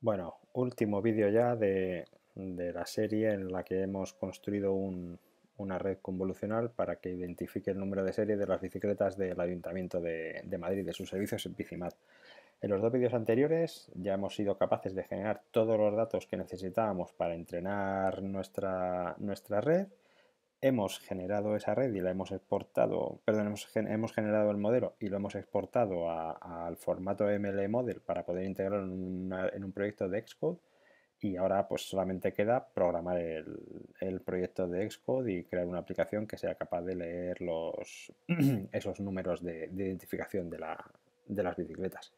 Bueno, último vídeo ya de, la serie en la que hemos construido una red convolucional para que identifique el número de serie de las bicicletas del Ayuntamiento de, Madrid Madrid, de sus servicios en Bicimat. En los dos vídeos anteriores ya hemos sido capaces de generar todos los datos que necesitábamos para entrenar nuestra, nuestra red hemos generado esa red y la hemos exportado, perdón, hemos, generado el modelo y lo hemos exportado al formato ML e Model para poder integrarlo en, un proyecto de Xcode y ahora pues solamente queda programar el, proyecto de Xcode y crear una aplicación que sea capaz de leer los, esos números de, identificación de, de las bicicletas.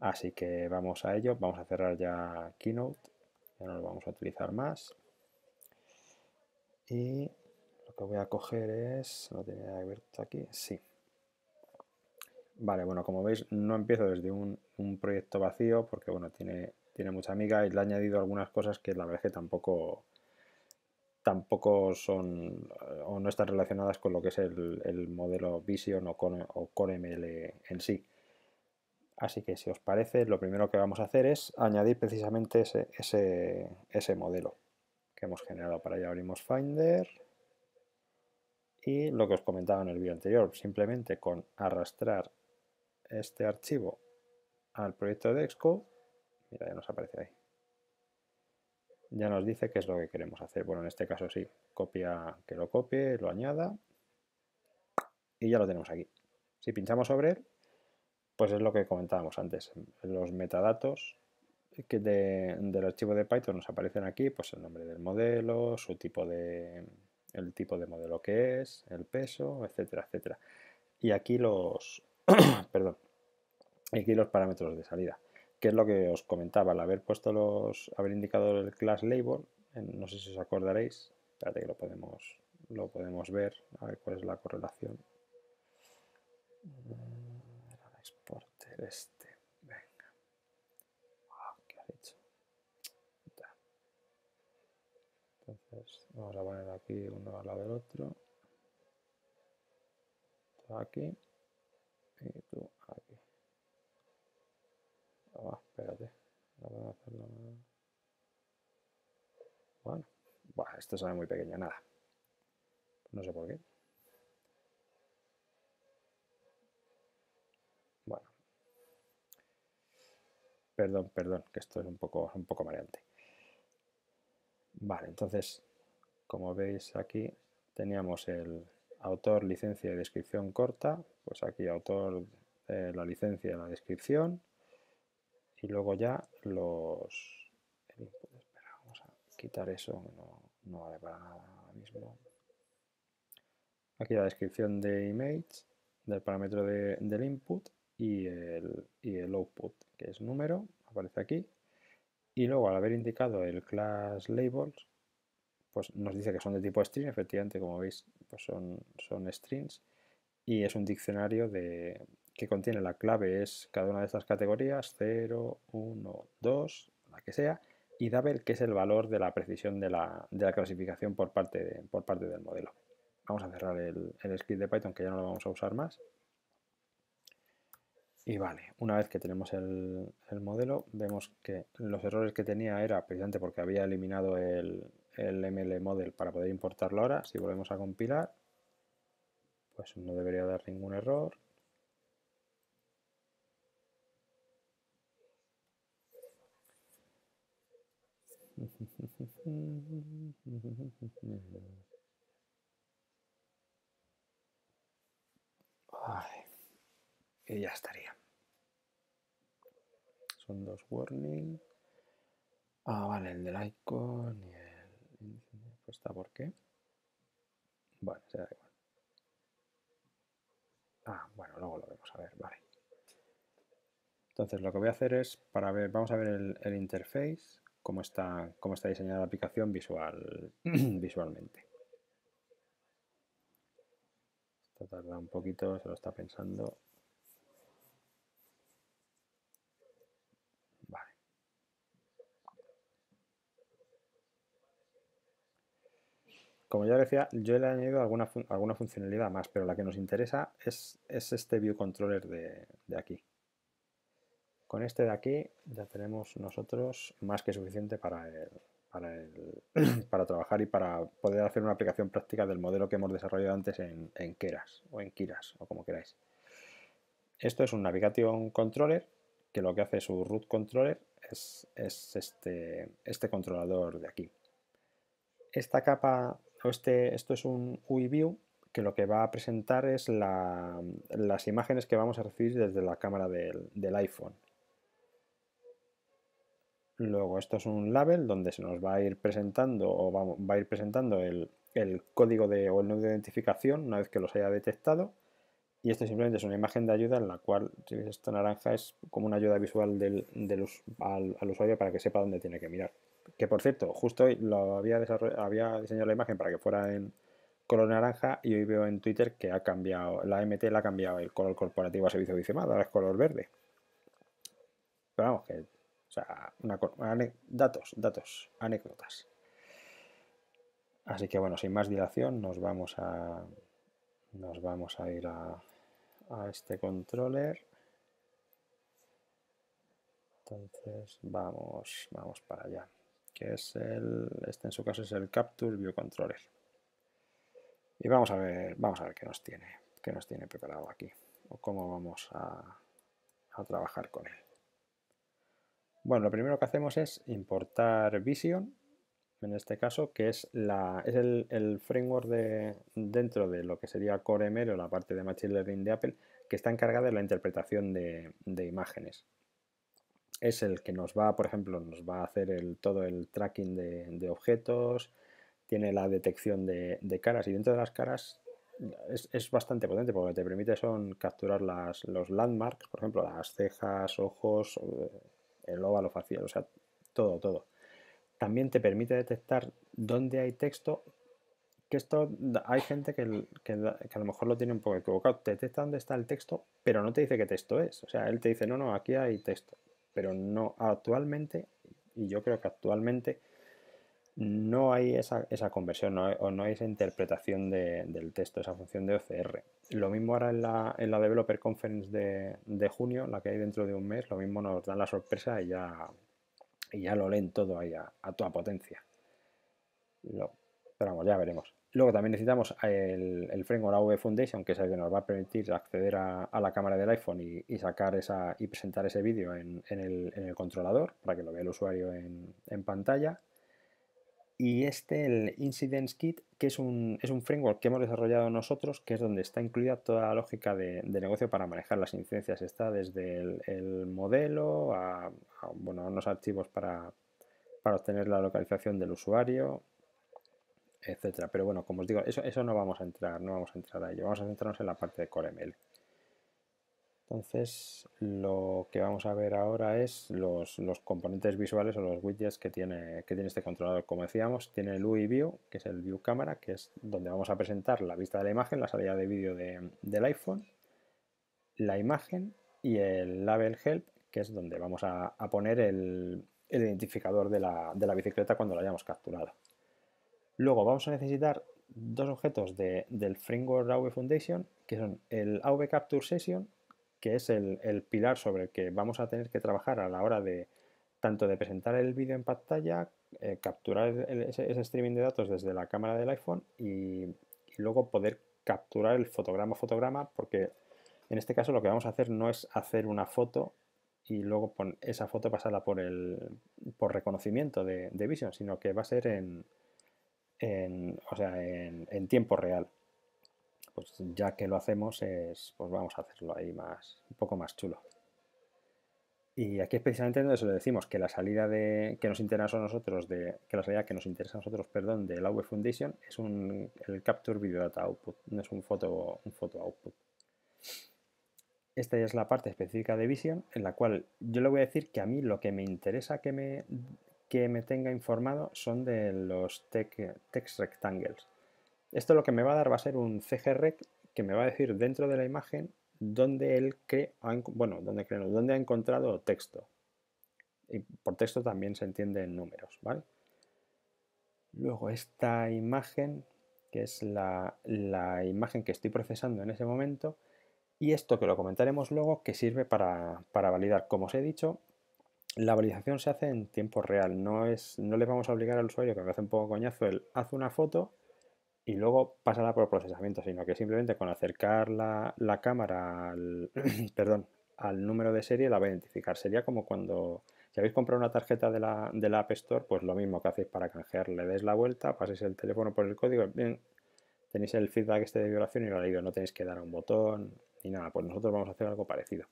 Así que vamos a ello, vamos a cerrar ya Keynote, ya no lo vamos a utilizar más y lo que voy a coger es, lo tenía abierto aquí, sí. Vale, bueno, como veis no empiezo desde un, proyecto vacío porque bueno, tiene, tiene mucha amiga y le ha añadido algunas cosas que la verdad que tampoco, tampoco son eh, o no están relacionadas con lo que es el, modelo Vision o con, o ML en sí. Así que si os parece, lo primero que vamos a hacer es añadir precisamente ese modelo que hemos generado para allá abrimos Finder. Y lo que os comentaba en el vídeo anterior, simplemente con arrastrar este archivo al proyecto de Xcode mira, ya nos aparece ahí. Ya nos dice qué es lo que queremos hacer. Bueno, en este caso sí, copia que lo copie, lo añada y ya lo tenemos aquí. Si pinchamos sobre él, pues es lo que comentábamos antes, los metadatos que del archivo de Python nos aparecen aquí pues el nombre del modelo, su tipo de el tipo de modelo que es, el peso, etcétera, etcétera. Y aquí los perdón, aquí los parámetros de salida, que es lo que os comentaba al haber puesto los haber indicado el class label, no sé si os acordaréis, espérate que lo podemos lo podemos ver, a ver cuál es la correlación. Mm, Exporter este Vamos a poner aquí uno al lado del otro. Tú aquí. Y tú aquí. Ah, espérate. Bueno. Bueno. esto sale muy pequeño, nada. No sé por qué. Bueno. Perdón, perdón, que esto es un poco, un poco mareante. Vale, entonces como veis aquí teníamos el autor, licencia y descripción corta, pues aquí autor, eh, la licencia y la descripción, y luego ya los... Espera, vamos a quitar eso, no, no vale para nada ahora mismo. Aquí la descripción de image, del parámetro del input y el, y el output, que es número, aparece aquí. Y luego al haber indicado el class labels, pues nos dice que son de tipo string, efectivamente, como veis, pues son, son strings, y es un diccionario de, que contiene la clave, es cada una de estas categorías, 0, 1, 2, la que sea, y ver que es el valor de la precisión de la, clasificación por parte, por parte del modelo. Vamos a cerrar el, script de Python, que ya no lo vamos a usar más. Y vale, una vez que tenemos el modelo, vemos que los errores que tenía era precisamente porque había eliminado el, el ML model para poder importarlo ahora. Si volvemos a compilar, pues no debería dar ningún error. y ya estaría. Son dos warnings Ah, vale, el del icon y el está por qué. Bueno, se igual. Ah, bueno, luego lo vemos, a ver, vale. Entonces lo que voy a hacer es, para ver, vamos a ver el, el interface, cómo está, cómo está diseñada la aplicación visual, visualmente. Esto tarda un poquito, se lo está pensando. Como ya decía, yo le he añadido alguna, alguna funcionalidad más, pero la que nos interesa es, es este view controller de, aquí. Con este de aquí ya tenemos nosotros más que suficiente para, trabajar y para poder hacer una aplicación práctica del modelo que hemos desarrollado antes en, en Keras o en Kiras o como queráis. Esto es un Navigation Controller que lo que hace su root controller es, es este, este controlador de aquí. Esta capa este, esto es un UI View que lo que va a presentar es las imágenes que vamos a recibir desde la cámara del, iPhone. Luego esto es un label donde se nos va a ir presentando o va, a ir presentando el, código de, o el nudo de identificación una vez que los haya detectado. Y esto simplemente es una imagen de ayuda en la cual, si ves esta naranja, es como una ayuda visual al usuario para que sepa dónde tiene que mirar que por cierto, justo hoy lo había, había diseñado la imagen para que fuera en color naranja y hoy veo en Twitter que ha cambiado, la MT la ha cambiado el color corporativo a servicio bicemado ahora es color verde. Pero vamos, que, datos, datos, anécdotas. Así que bueno, sin más dilación, nos vamos a, nos vamos a ir a, a este controller. Entonces, vamos, vamos para allá que es el, este en su caso es el Capture View Y vamos a ver, vamos a ver qué nos tiene, qué nos tiene preparado aquí, o cómo vamos a, trabajar con él. Bueno, lo primero que hacemos es importar Vision, en este caso, que es, el, framework de, dentro de lo que sería CoreML o la parte de Machine Learning de Apple, que está encargada de la interpretación de, de imágenes es el que nos va, por ejemplo, nos va a hacer todo el tracking de, objetos, tiene la detección de, caras y dentro de las caras es, bastante potente porque te permite son capturar los landmarks, por ejemplo, las cejas, ojos, eh, el óvalo facial, o sea, todo, todo. También te permite detectar dónde hay texto, que esto hay gente que, a lo mejor lo tiene un poco equivocado, detecta dónde está el texto, pero no te dice qué texto es, o sea, él te dice, no, no, aquí hay texto pero no actualmente, y yo creo que actualmente no hay esa, conversión o no hay esa interpretación del texto, esa función de OCR. Lo mismo ahora en la, Developer Conference de, junio, la que hay dentro de un mes, lo mismo nos dan la sorpresa y ya, ya lo leen todo ahí a, toda potencia. Lo, pero vamos, ya veremos. Luego también necesitamos eh, el, el framework AV Foundation, que es el que nos va a permitir acceder a, la cámara del iPhone y, sacar esa y presentar ese vídeo en, el, controlador para que lo vea el usuario en, pantalla. Y este, el Incidents Kit, que es un, framework que hemos desarrollado nosotros, que es donde está incluida toda la lógica de, negocio para manejar las incidencias. Está desde el, modelo a, bueno, unos archivos para, para obtener la localización del usuario, etcétera. Pero bueno, como os digo, eso, eso no vamos a entrar, no vamos a entrar a ello. Vamos a centrarnos en la parte de CoreML. Entonces, lo que vamos a ver ahora es los, componentes visuales o los widgets que tiene, que tiene este controlador. Como decíamos, tiene el UI View, que es el View Cámara, que es donde vamos a presentar la vista de la imagen, la salida de vídeo del iPhone, la imagen y el Label Help, que es donde vamos a, poner el, identificador de la, de la bicicleta cuando la hayamos capturado. Luego vamos a necesitar dos objetos del framework AV Foundation, que son el AV Capture Session, que es el, pilar sobre el que vamos a tener que trabajar a la hora de tanto de presentar el vídeo en pantalla, eh, capturar ese, streaming de datos desde la cámara del iPhone y, luego poder capturar el fotograma fotograma, porque en este caso lo que vamos a hacer no es hacer una foto y luego esa foto pasarla por el por reconocimiento de, de Vision, sino que va a ser en, en, o sea, en, tiempo real. Pues ya que lo hacemos, es, pues vamos a hacerlo ahí más, un poco más chulo. Y aquí es precisamente donde se lo decimos, que la salida de, que nos interesa a nosotros, de, que la salida que nos interesa a nosotros, perdón, de la web Foundation es un, el Capture Video Data Output, no es un foto, un foto output. Esta es la parte específica de Vision, en la cual yo le voy a decir que a mí lo que me interesa que me, que me tenga informado son de los text rectangles. Esto lo que me va a dar va a ser un cgrec que me va a decir dentro de la imagen dónde él cree, bueno, dónde, cree, dónde ha encontrado texto. Y por texto también se entiende en números, ¿vale? Luego esta imagen, que es la, la imagen que estoy procesando en ese momento, y esto que lo comentaremos luego, que sirve para, para validar, como os he dicho, la validación se hace en tiempo real, no, es, no le vamos a obligar al usuario que hace un poco coñazo él hace una foto y luego pasará por procesamiento, sino que simplemente con acercar la, cámara al, perdón, al número de serie la va a identificar. Sería como cuando si habéis comprado una tarjeta de la, de la App Store, pues lo mismo que hacéis para canjear, le des la vuelta, paséis el teléfono por el código, bien, tenéis el feedback este de violación y lo ha leído, no tenéis que dar a un botón y nada, pues nosotros vamos a hacer algo parecido.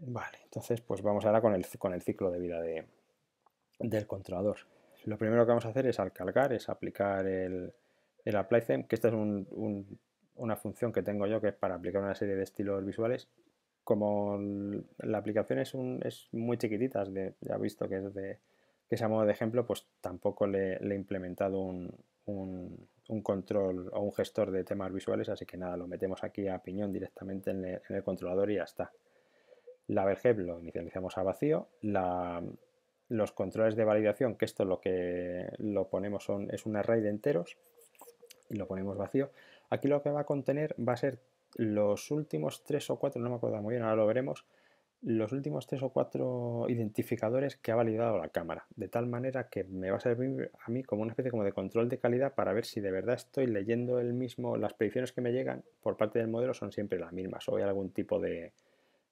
Vale, entonces pues vamos ahora con el, con el ciclo de vida de, del controlador. Lo primero que vamos a hacer es al cargar, es aplicar el, el ApplyThem, que esta es un, una función que tengo yo que es para aplicar una serie de estilos visuales. Como la aplicación es, es muy chiquitita, de, ya he visto que es de que es a modo de ejemplo, pues tampoco le, he implementado un, control o un gestor de temas visuales, así que nada, lo metemos aquí a piñón directamente en en el controlador y ya está la vergeb lo inicializamos a vacío, la, los controles de validación, que esto lo que lo ponemos son, es un array de enteros, y lo ponemos vacío. Aquí lo que va a contener va a ser los últimos tres o cuatro, no me acuerdo muy bien, ahora lo veremos, los últimos tres o cuatro identificadores que ha validado la cámara, de tal manera que me va a servir a mí como una especie como de control de calidad para ver si de verdad estoy leyendo el mismo, las predicciones que me llegan por parte del modelo son siempre las mismas o hay algún tipo de,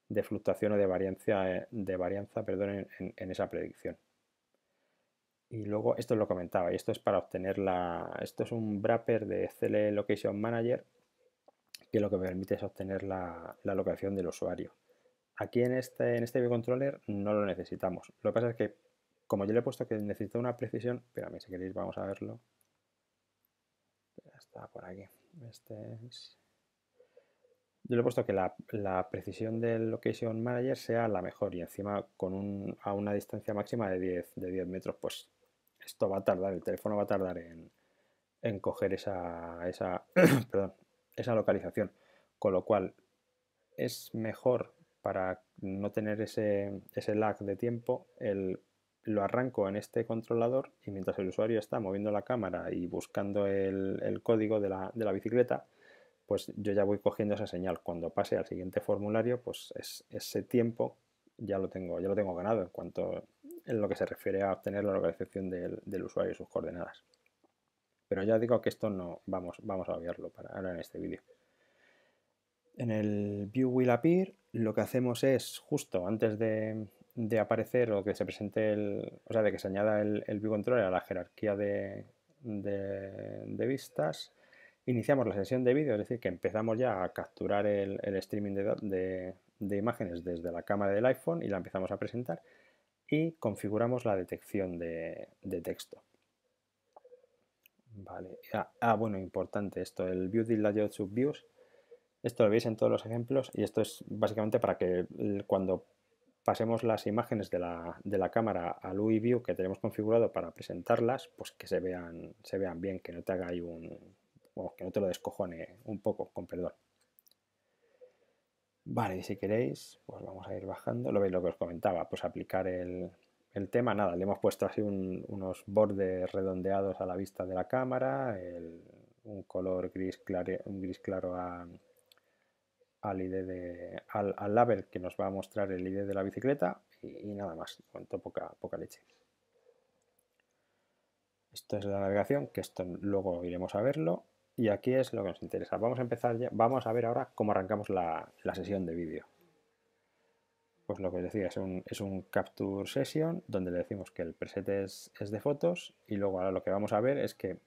de fluctuación o de varianza, eh, de varianza perdón, en, en, esa predicción. Y luego, esto lo comentaba, y esto es para obtener la... Esto es un wrapper de CL e Location Manager que lo que permite es obtener la, la locación del usuario. Aquí en este, en este controller no lo necesitamos. Lo que pasa es que, como yo le he puesto que necesito una precisión, espérame si queréis vamos a verlo. Está por aquí. Este es yo le he puesto que la, precisión del Location Manager sea la mejor y encima con un, a una distancia máxima de 10, de 10 metros, pues esto va a tardar, el teléfono va a tardar en, en coger esa, esa, perdón, esa localización. Con lo cual es mejor para no tener ese, ese lag de tiempo el lo arranco en este controlador y mientras el usuario está moviendo la cámara y buscando el, código de la bicicleta, pues yo ya voy cogiendo esa señal. Cuando pase al siguiente formulario, pues ese tiempo ya lo tengo, ya lo tengo ganado en cuanto en lo que se refiere a obtener la localización del, usuario y sus coordenadas. Pero ya digo que esto no vamos, vamos a obviarlo para ahora en este vídeo. En el View Will Appear lo que hacemos es justo antes de, aparecer o que se presente el, o sea, de que se añada el, el View Controller a la jerarquía de vistas, iniciamos la sesión de vídeo, es decir, que empezamos ya a capturar el, streaming de, imágenes desde la cámara del iPhone y la empezamos a presentar y configuramos la detección de, texto. Vale. Ah, ah, bueno, importante esto, el View Subviews. Esto lo veis en todos los ejemplos y esto es básicamente para que cuando pasemos las imágenes de la, cámara al UIView que tenemos configurado para presentarlas, pues que se vean, se vean bien, que no te haga ahí un, bueno, que no te lo descojone eh, un poco, con perdón. Vale, y si queréis, pues vamos a ir bajando. Lo veis lo que os comentaba, pues aplicar el, tema, nada, le hemos puesto así unos bordes redondeados a la vista de la cámara, un color gris, un gris claro al al, al, label que nos va a mostrar el ID de la bicicleta y, nada más, cuanto poca, poca leche. Esto es la navegación, que esto luego iremos a verlo. Y aquí es lo que nos interesa. Vamos a empezar vamos a ver ahora cómo arrancamos la, sesión de vídeo. Pues lo que os decía, es un, Capture Session donde le decimos que el preset es, de fotos y luego ahora lo que vamos a ver es que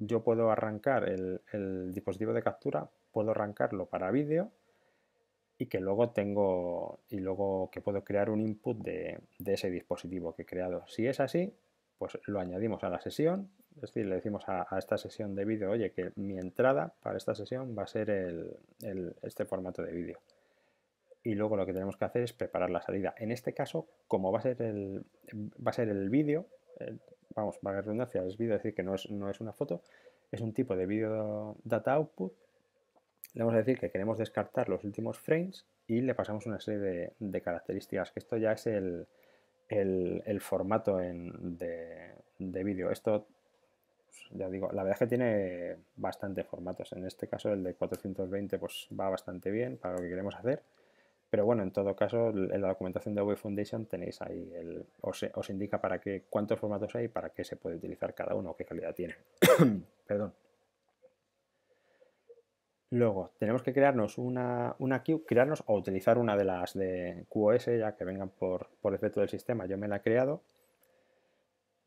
yo puedo arrancar el, dispositivo de captura, puedo arrancarlo para vídeo y que luego tengo y luego que puedo crear un input de, de ese dispositivo que he creado. Si es así, pues lo añadimos a la sesión es decir, le decimos a, esta sesión de vídeo, oye, que mi entrada para esta sesión va a ser este formato de vídeo. Y luego lo que tenemos que hacer es preparar la salida. En este caso, como va a ser el, va a ser el vídeo, eh, vamos, va a redundancia, es vídeo, es decir, que no es, una foto, es un tipo de vídeo data output. Le vamos a decir que queremos descartar los últimos frames y le pasamos una serie de, características, que esto ya es el, el, formato de, de vídeo. Esto ya digo, la verdad es que tiene bastante formatos. En este caso el de 420 pues va bastante bien para lo que queremos hacer. Pero bueno, en todo caso, en la documentación de Web Foundation tenéis ahí, os, indica para qué, cuántos formatos hay, para qué se puede utilizar cada uno, qué calidad tiene. Perdón. Luego, tenemos que crearnos una, una queue, crearnos o utilizar una de las de QoS ya que vengan por, por defecto del sistema. Yo me la he creado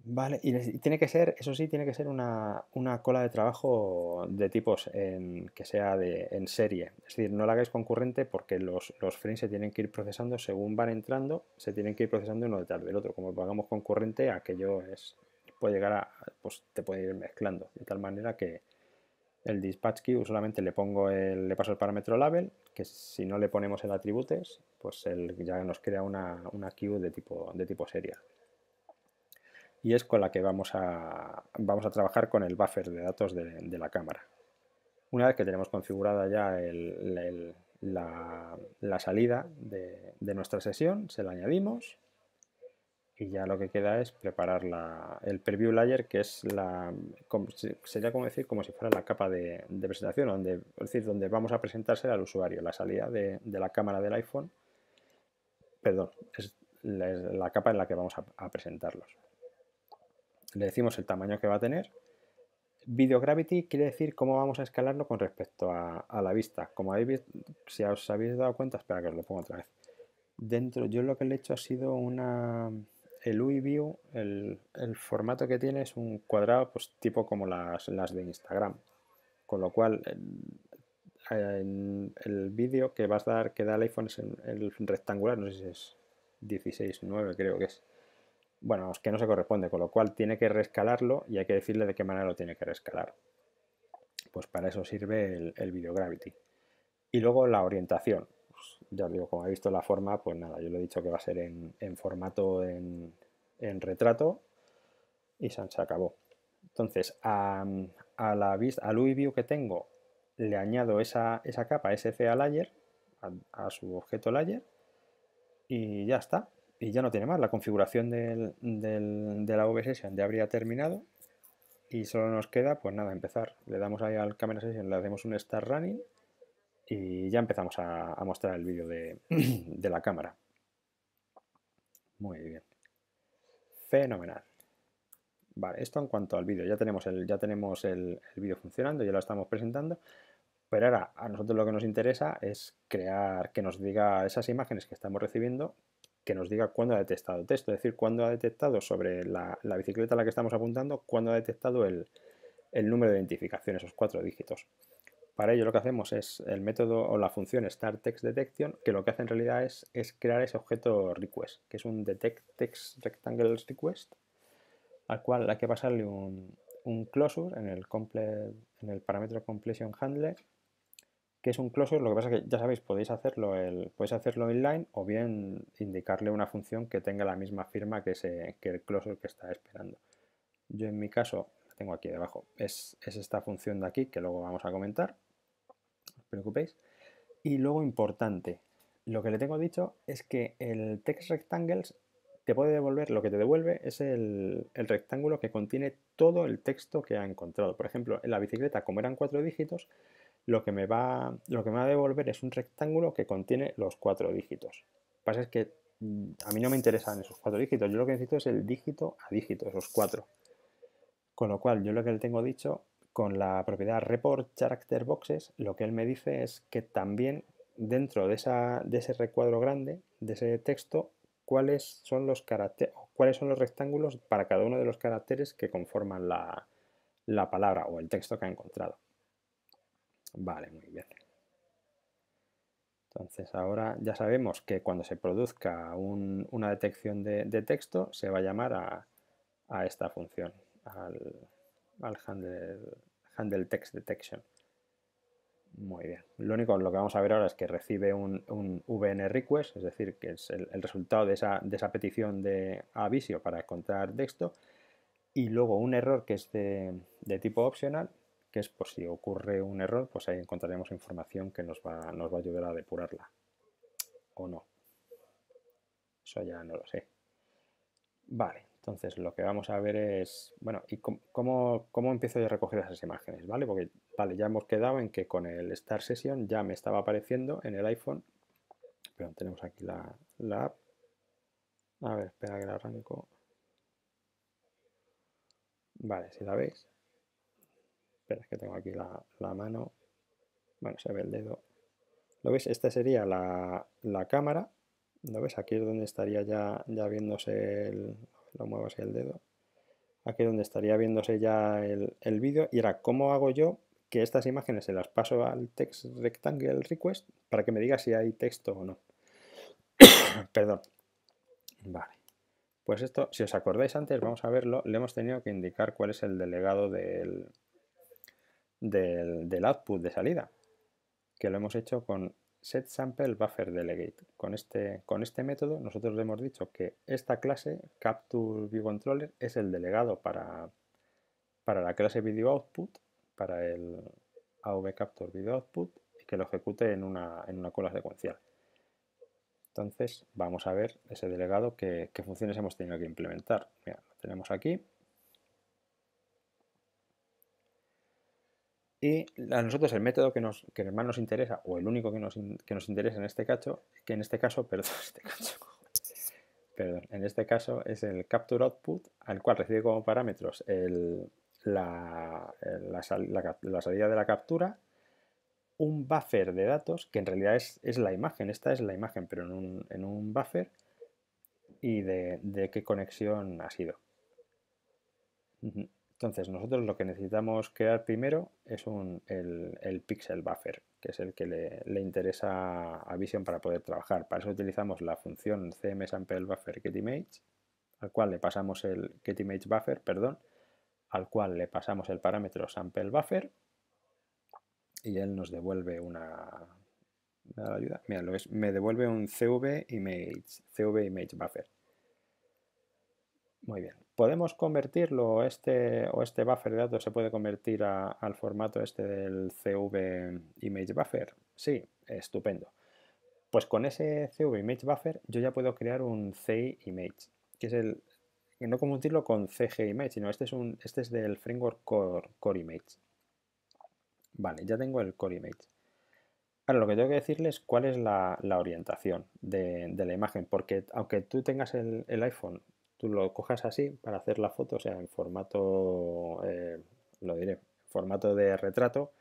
Vale, y tiene que ser, eso sí, tiene que ser una, cola de trabajo de tipos que sea de, en serie. Es decir, no la hagáis concurrente porque los, frames se tienen que ir procesando según van entrando, se tienen que ir procesando uno detrás del otro. Como lo hagamos concurrente, aquello es, puede llegar a, pues te puede ir mezclando. De tal manera que el dispatch queue solamente le pongo le paso el parámetro label, que si no le ponemos el atributes, pues él ya nos crea una, una queue de tipo, de tipo serial y es con la que vamos a, vamos a trabajar con el buffer de datos de, la cámara. Una vez que tenemos configurada ya la, salida de, nuestra sesión, se la añadimos y ya lo que queda es preparar el preview layer, que es la, sería como decir como si fuera la capa de, presentación, donde, es decir, donde vamos a presentarse al usuario, la salida de, la cámara del iPhone, perdón, es la, capa en la que vamos a presentarlos le decimos el tamaño que va a tener. Video Gravity quiere decir cómo vamos a escalarlo con respecto a, la vista. Como habéis, si os habéis dado cuenta, espera que os lo ponga otra vez. Dentro, yo lo que le he hecho ha sido una... El UI View, el, formato que tiene es un cuadrado pues, tipo como las, de Instagram. Con lo cual, el, el, vídeo que vas a dar, que da el iPhone es el, el rectangular, no sé si es 16.9 creo que es bueno, es que no se corresponde, con lo cual tiene que rescalarlo y hay que decirle de qué manera lo tiene que rescalar. Pues para eso sirve el, Video Gravity. Y luego la orientación. Pues, ya os digo, como he visto la forma, pues nada, yo le he dicho que va a ser en, formato en, retrato y se, acabó. Entonces, a, la al View que tengo, le añado esa, esa capa SCA Layer a su objeto Layer y ya está y ya no tiene más. La configuración de la V-Session ya habría terminado y solo nos queda, pues nada, empezar. Le damos ahí al Camera Session, le hacemos un Start Running y ya empezamos a, mostrar el vídeo de, la cámara. Muy bien. Fenomenal. Vale, esto en cuanto al vídeo. Ya tenemos el, ya tenemos el, el vídeo funcionando, ya lo estamos presentando. Pero ahora a nosotros lo que nos interesa es crear, que nos diga esas imágenes que estamos recibiendo, que nos diga cuándo ha detectado texto, es decir, cuándo ha detectado sobre la, bicicleta a la que estamos apuntando, cuándo ha detectado el, número de identificación, esos cuatro dígitos. Para ello lo que hacemos es el método o la función start text detection, que lo que hace en realidad es, crear ese objeto request, que es un detect text rectangle request, al cual hay que pasarle un, closure en el, en el parámetro completion handler que es un closure, lo que pasa es que ya sabéis, podéis hacerlo, el, podéis hacerlo inline o bien indicarle una función que tenga la misma firma que, ese, que el closure que está esperando. Yo en mi caso, la tengo aquí debajo, es, esta función de aquí que luego vamos a comentar, no os preocupéis. Y luego importante, lo que le tengo dicho es que el text rectangles te puede devolver, lo que te devuelve es el, el, rectángulo que contiene todo el texto que ha encontrado. Por ejemplo, en la bicicleta, como eran cuatro dígitos, lo que, me va, lo que va a devolver es un rectángulo que contiene los cuatro dígitos. Lo que pasa es que mm, a mí no me interesan esos cuatro dígitos, yo lo que necesito es el dígito a dígito, esos cuatro. Con lo cual, yo lo que le tengo dicho con la propiedad report character boxes, lo que él me dice es que también dentro de, esa, de ese recuadro grande, de ese texto, cuáles son los caracteres, cuáles son los rectángulos para cada uno de los caracteres que conforman la palabra o el texto que ha encontrado. Vale, muy bien. Entonces ahora ya sabemos que cuando se produzca una detección de, texto se va a llamar a, esta función, al, handle, text detection. Muy bien. Lo único lo que vamos a ver ahora es que recibe un, un VN request, es decir, que es el, resultado de esa, petición de aviso para encontrar texto, y luego un error que es de tipo opcional, pues por si ocurre un error, pues ahí encontraremos información que nos va, nos va a ayudar a depurarla. ¿O no? Eso ya no lo sé. Vale, entonces lo que vamos a ver es, bueno, ¿y cómo, empiezo a recoger esas imágenes? ¿Vale? Porque, vale, ya hemos quedado en que con el Star Session ya me estaba apareciendo en el iPhone. Pero tenemos aquí la, la app. A ver, espera que la arranco. Vale, si la veis, Espera, que tengo aquí la, mano. Bueno, se ve el dedo. ¿Lo veis? Esta sería la, cámara. ¿Lo ves? Aquí es donde estaría ya, viéndose el... Lo muevo así el dedo. Aquí es donde estaría viéndose ya el, el vídeo. Y ahora, ¿cómo hago yo que estas imágenes se las paso al text rectangle request para que me diga si hay texto o no? Perdón. Vale. Pues esto, si os acordáis antes, vamos a verlo, le hemos tenido que indicar cuál es el delegado del, del, output de salida, que lo hemos hecho con set sample buffer delegate. Con este, con este método nosotros le hemos dicho que esta clase capture controller es el delegado para, para la clase video output, para el AV capture video output y que lo ejecute en una, en una cola secuencial. Entonces vamos a ver ese delegado que, qué funciones hemos tenido que implementar. lo tenemos aquí. Y a nosotros el método que, nos, que más nos interesa, o el único que nos, que nos interesa en este caso, que en este caso, perdón, este en este caso es el capture output, al cual recibe como parámetros el, la, la, salida de la captura, un buffer de datos, que en realidad es, la imagen, esta es la imagen, pero en un, buffer, y de, qué conexión ha sido. Entonces nosotros lo que necesitamos crear primero es un, el, pixel buffer, que es el que le, interesa a Vision para poder trabajar. Para eso utilizamos la función cmSampleBufferGetImage, al cual le pasamos el getImageBuffer, perdón, al cual le pasamos el parámetro sampleBuffer y él nos devuelve una... ¿Me da la ayuda? Mira, lo es, me devuelve un cv image, Muy bien, podemos convertirlo, este, o este buffer de datos se puede convertir al formato este del CV Image Buffer. Sí, estupendo. Pues con ese CV Image Buffer yo ya puedo crear un CI Image, que es el, no convertirlo con CG Image, sino este es, un, este es del framework Core, Image. Vale, ya tengo el Core Image. Ahora lo que tengo que decirles cuál es la, orientación de, la imagen, porque aunque tú tengas el, el iPhone tú lo cojas así para hacer la foto, o sea, en formato, eh, lo diré, formato de retrato,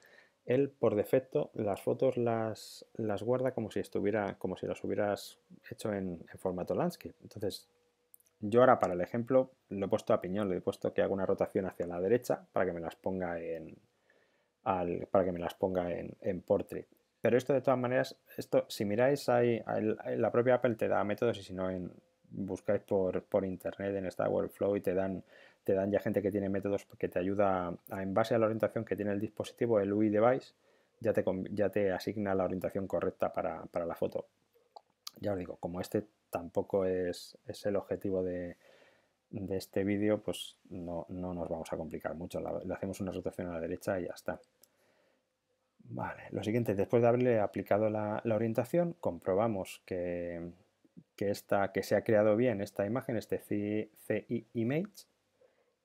él por defecto las fotos las, las guarda como si estuviera, como si las hubieras hecho en, formato landscape. Entonces, yo ahora para el ejemplo lo he puesto a piñón, le he puesto que haga una rotación hacia la derecha para que me las ponga en para que me las ponga en, portrait. Pero esto de todas maneras, esto si miráis hay la propia Apple te da métodos y si no en, buscáis por, internet en esta Workflow y te dan, te dan ya gente que tiene métodos que te ayuda en base a la orientación que tiene el dispositivo, el UI device, ya te, ya te asigna la orientación correcta para, la foto. Ya os digo, como este tampoco es, el objetivo de, de este vídeo, pues no, no, nos vamos a complicar mucho. Le hacemos una rotación a la derecha y ya está. Vale, lo siguiente, después de haberle aplicado la orientación, comprobamos que, que, esta, que se ha creado bien esta imagen, este CI image,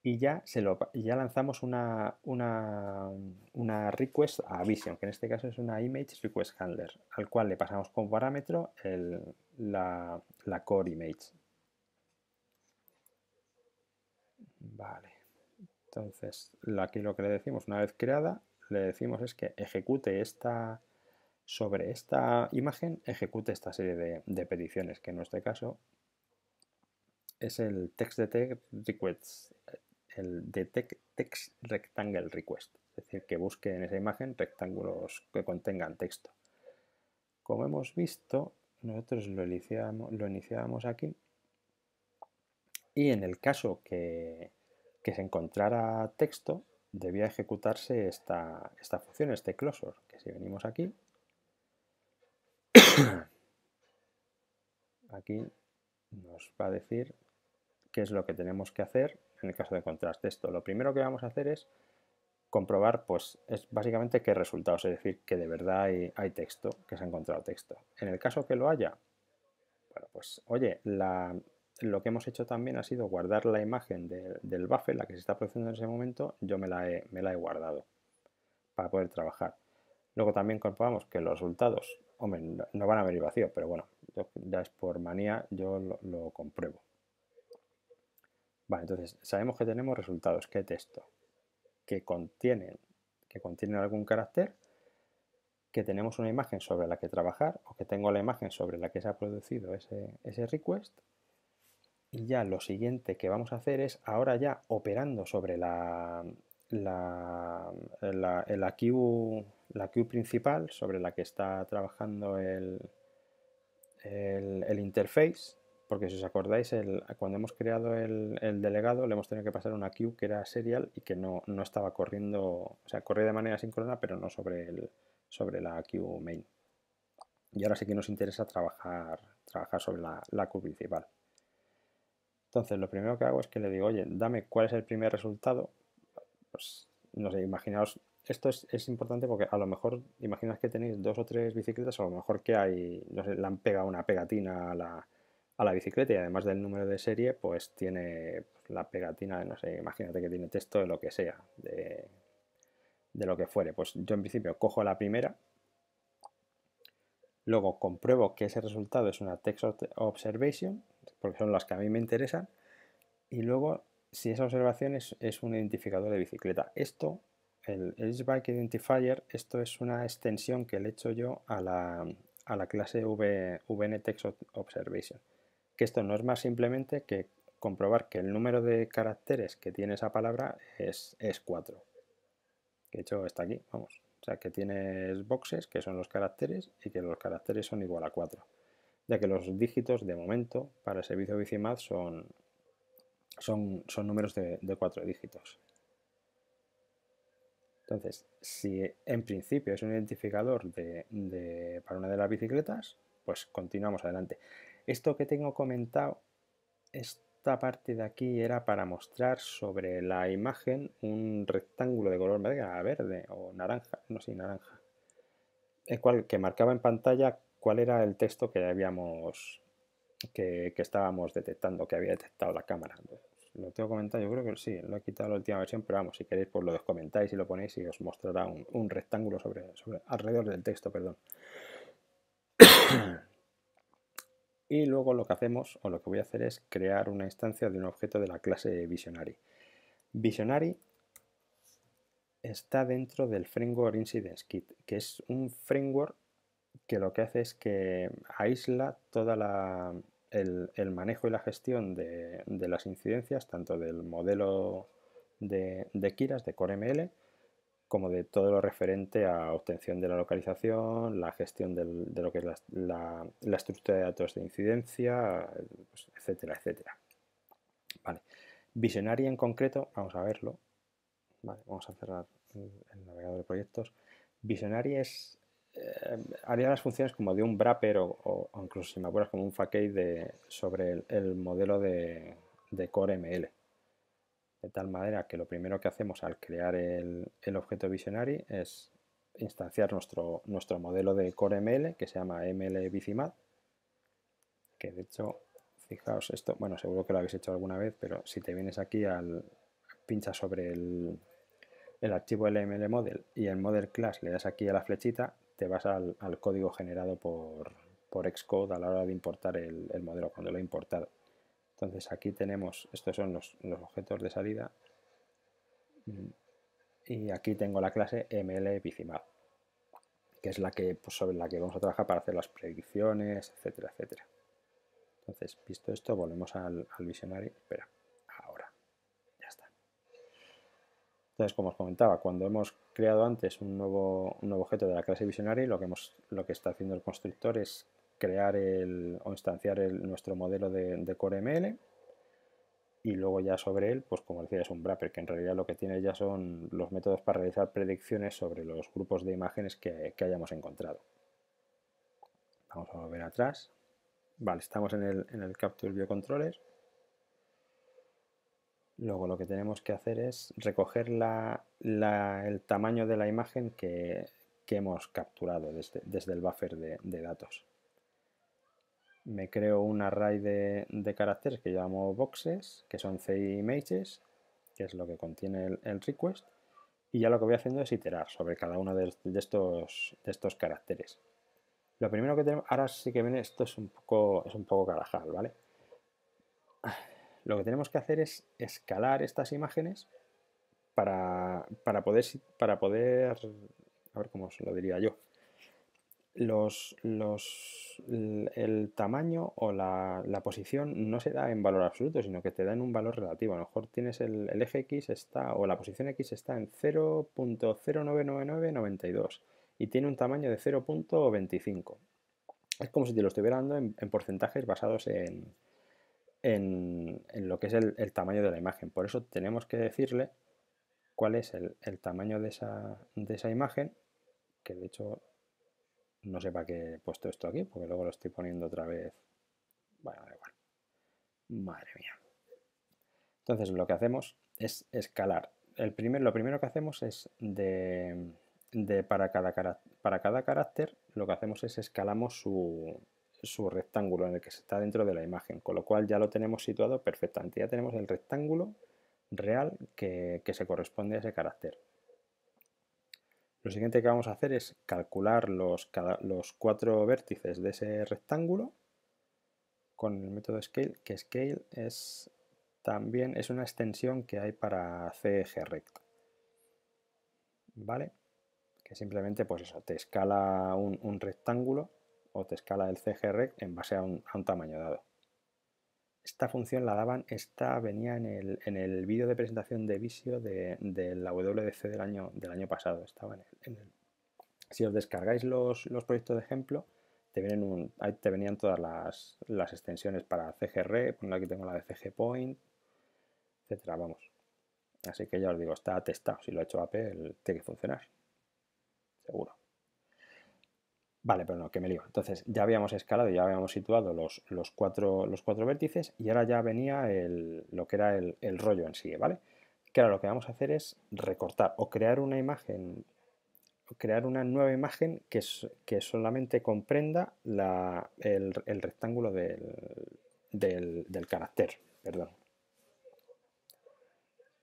y ya, se lo, ya lanzamos una, una, una, request a Vision, que en este caso es una image request handler, al cual le pasamos como parámetro el, la, la, core image. Vale, entonces aquí lo que le decimos una vez creada, le decimos es que ejecute esta, sobre esta imagen ejecute esta serie de, peticiones, que en nuestro caso es el text detect el detect text rectangle request, es decir, que busque en esa imagen rectángulos que contengan texto. Como hemos visto, nosotros lo iniciamos, aquí y en el caso que, se encontrara texto, debía ejecutarse esta, esta función, este closure, que si venimos aquí, Aquí nos va a decir qué es lo que tenemos que hacer en el caso de encontrar texto. Lo primero que vamos a hacer es comprobar, pues es básicamente qué resultados, es decir, que de verdad hay, texto, que se ha encontrado texto. En el caso que lo haya, bueno, pues oye, lo que hemos hecho también ha sido guardar la imagen del buffer, la que se está produciendo en ese momento, yo me la he guardado para poder trabajar. Luego también comprobamos que los resultados Hombre, no, van a venir vacío, pero bueno, ya es por manía, yo lo, compruebo. Vale, entonces sabemos que tenemos resultados, qué texto, que contienen, que algún carácter, que tenemos una imagen sobre la que trabajar o que tengo la imagen sobre la que se ha producido ese request. Y ya lo siguiente que vamos a hacer es ahora ya operando sobre la, la, la, queue, la principal sobre la que está trabajando el, el, interface, porque si os acordáis, el, cuando hemos creado el, el, delegado le hemos tenido que pasar una queue que era serial y que no, no estaba corriendo, o sea, corría de manera síncrona, pero no sobre, el, sobre la queue main. Y ahora sí que nos interesa trabajar, trabajar sobre la, la queue principal. Entonces, lo primero que hago es que le digo, oye, dame cuál es el primer resultado pues, no sé, imaginaos, esto es, importante porque a lo mejor, imaginaos que tenéis dos o tres bicicletas, a lo mejor que hay, no sé, le han pegado una pegatina a la, bicicleta y además del número de serie, pues tiene pues, la pegatina, no sé, imagínate que tiene texto de lo que sea, de, de lo que fuere. Pues yo en principio cojo la primera, luego compruebo que ese resultado es una text observation, porque son las que a mí me interesan, y luego si esa observación es, un identificador de bicicleta. Esto, el Bike Identifier, esto es una extensión que le he hecho yo a la, a la clase v, observation. Que esto no es más simplemente que comprobar que el número de caracteres que tiene esa palabra es, es 4. Que de hecho está aquí, vamos. O sea, que tienes boxes, que son los caracteres, y que los caracteres son igual a 4. Ya que los dígitos, de momento, para el servicio Bicimad son, son, números de, cuatro dígitos. Entonces, si en principio es un identificador de, para una de las bicicletas, pues continuamos adelante. Esto que tengo comentado, esta parte de aquí era para mostrar sobre la imagen un rectángulo de color verde o naranja, no sé, naranja, el cual que marcaba en pantalla cuál era el texto que habíamos, que estábamos detectando, que había detectado la cámara lo tengo comentado, yo creo que sí, lo he quitado la última versión, pero vamos, si queréis pues lo descomentáis y lo ponéis y os mostrará un, rectángulo sobre, alrededor del texto, perdón. y luego lo que hacemos, o lo que voy a hacer es crear una instancia de un objeto de la clase Visionary. Visionary está dentro del framework Incidence Kit, que es un framework que lo que hace es que aísla toda la, el, manejo y la gestión de, las incidencias, tanto del modelo de, de Kiras, de CoreML, como de todo lo referente a obtención de la localización, la gestión de lo que es la, estructura de datos de incidencia, pues, etcétera, etcétera. Vale. Visionaria en concreto, vamos a verlo. vamos a cerrar el, navegador de proyectos. Visionaria es eh, haría las funciones como de un wrapper o, incluso si me acuerdas como un fake de, sobre el, modelo de, de, core ML. De tal manera que lo primero que hacemos al crear el, objeto visionary es instanciar nuestro, nuestro modelo de core ML que se llama ml bicimat que de hecho, fijaos esto, bueno seguro que lo habéis hecho alguna vez, pero si te vienes aquí al pincha sobre el, el archivo LML model y el model class le das aquí a la flechita, te vas al, código generado por, por, Xcode a la hora de importar el, modelo, cuando lo he importado. Entonces aquí tenemos, estos son los, objetos de salida mm, y aquí tengo la clase Bicimal, que es la que, pues, sobre la que vamos a trabajar para hacer las predicciones, etcétera, etcétera. Entonces, visto esto, volvemos al, al visionario. Espera. Entonces, como os comentaba, cuando hemos creado antes un nuevo, objeto de la clase Visionary, lo que, está haciendo el constructor es crear el, o instanciar nuestro modelo de, de core ML y luego ya sobre él, pues como decía, es un wrapper, que en realidad lo que tiene ya son los métodos para realizar predicciones sobre los grupos de imágenes que, hayamos encontrado. Vamos a volver atrás. Vale, estamos en el, Capture View Luego lo que tenemos que hacer es recoger la, el tamaño de la imagen que, que hemos capturado desde, desde el buffer de, datos. Me creo un array de, de, caracteres que llamo boxes, que son images que es lo que contiene el, request, y ya lo que voy haciendo es iterar sobre cada uno de, estos, de estos caracteres. Lo primero que tenemos, ahora sí que viene, esto es un poco, es un poco carajal, ¿vale? lo que tenemos que hacer es escalar estas imágenes para, poder, para poder, a ver cómo os lo diría yo, los, el tamaño o la, posición no se da en valor absoluto, sino que te da en un valor relativo. A lo mejor tienes el, eje X está, o la posición X está en 0.099992 y tiene un tamaño de 0.25. Es como si te lo estuviera dando en porcentajes basados en, en, lo que es el, tamaño de la imagen. Por eso tenemos que decirle cuál es el, tamaño de esa, imagen, que de hecho no sé para qué he puesto esto aquí, porque luego lo estoy poniendo otra vez. Bueno, da igual. Madre mía. Entonces lo que hacemos es escalar. El primer, lo primero que hacemos es de, para, cada, para cada carácter, lo que hacemos es escalamos su, su rectángulo en el que se está dentro de la imagen, con lo cual ya lo tenemos situado perfectamente. Ya tenemos el rectángulo real que, se corresponde a ese carácter. Lo siguiente que vamos a hacer es calcular los, los cuatro vértices de ese rectángulo con el método scale, que scale es también es una extensión que hay para CG recto. ¿Vale? Que simplemente, pues eso, te escala un rectángulo o te escala el CGR en base a un, tamaño dado. Esta función la daban, esta venía en el, en el vídeo de presentación de Visio de, la WDC del año, del año pasado. Estaba en Si os descargáis los, los, proyectos de ejemplo, te, vienen un, te venían todas las, extensiones para CGR, aquí tengo la de CG Point, etcétera, vamos. Así que ya os digo, está testado. Si lo ha hecho Apple, tiene que funcionar. Seguro. Vale, pero no, que me lío. Entonces, ya habíamos escalado, ya habíamos situado los, cuatro, los cuatro, vértices y ahora ya venía el, lo que era el, rollo en sí, ¿vale? Que ahora lo que vamos a hacer es recortar o crear una imagen, crear una nueva imagen que, que solamente comprenda el, rectángulo del, del, del carácter, perdón.